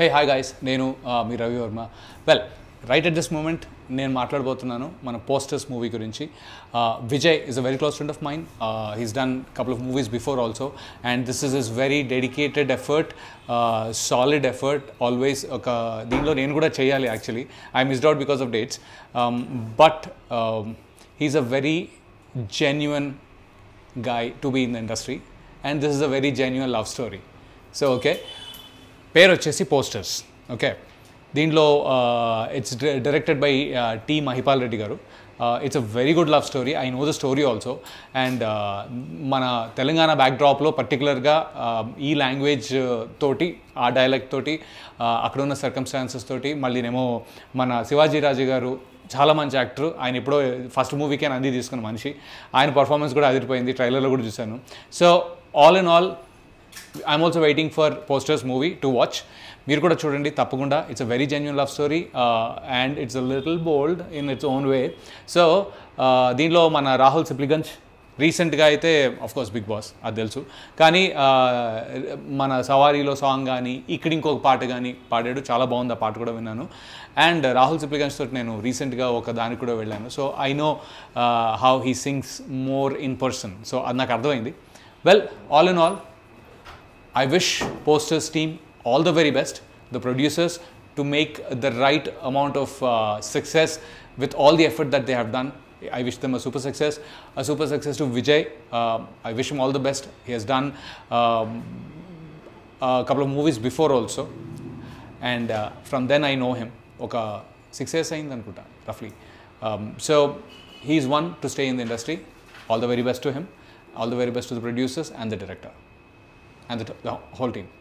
Hey, hi guys. Nenu, uh, Ravi Well, right at this moment, Nen Martler Botanano, Mana posters movie Kurinchi. Vijay is a very close friend of mine. he's done a couple of movies before also. And this is his very dedicated effort, solid effort, always. Dinlo Nen Guda Chayali actually. I missed out because of dates. Um, but um, he's a very genuine guy to be in the industry. And this is a very genuine love story. So, okay. పేరు వచ్చేసి posters okay దీంట్లో it's directed by T Mahipal Reddy గారు it's a very good love story I know the story also and మన తెలంగాణ బ్యాక్డ్రాప్లో పర్టికులర్గా ఈ language తోటి ఆ dialect తోటి అక్కడ ఉన్న సర్కమ్స్టాన్సెస్ తోటి నేమో మన శివాజీ రాజు గారు చాలా మంచి యాక్టర్ ఆయన ఎప్పుడో ఫస్ట్ మూవీకే అంది తీసుకున్న మనిషి ఆయన పర్ఫార్మెన్స్ కూడా అదిరిపోయింది ట్రైలర్లో కూడా చూశాను so all in all I'm also waiting for posters movie to watch మీరు కూడా చూడండి తప్పకుండా it's a very genuine love story and it's a little bold in its own way so దీనిలో మన రాహుల్ సిప్లిగంజ్ రీసెంట్గా అయితే ఆఫ్కోర్స్ బిగ్ బాస్ అది తెలుసు కానీ uh, మన సవారీలో సాంగ్ కానీ ఇక్కడ ఇంకొక పాట కానీ పాడాడు చాలా బాగుంది ఆ పాట కూడా విన్నాను అండ్ రాహుల్ సిప్లిగన్స్ తోటి నేను రీసెంట్గా ఒక దానికి కూడా వెళ్ళాను so I know how he sings more in person so అది నాకు అర్థమైంది well all in all I wish Posters team all the very best, the producers, to make the right amount of uh, success with all the effort that they have done. I wish them a super success. A super success to Vijay. Uh, I wish him all the best. He has done um, a couple of movies before also. And uh, from then I know him. Okay, six years roughly. అనుకుంటా um, so he is one to stay in the industry. All the very best to him. All the very best to the producers and the director and the, the whole team.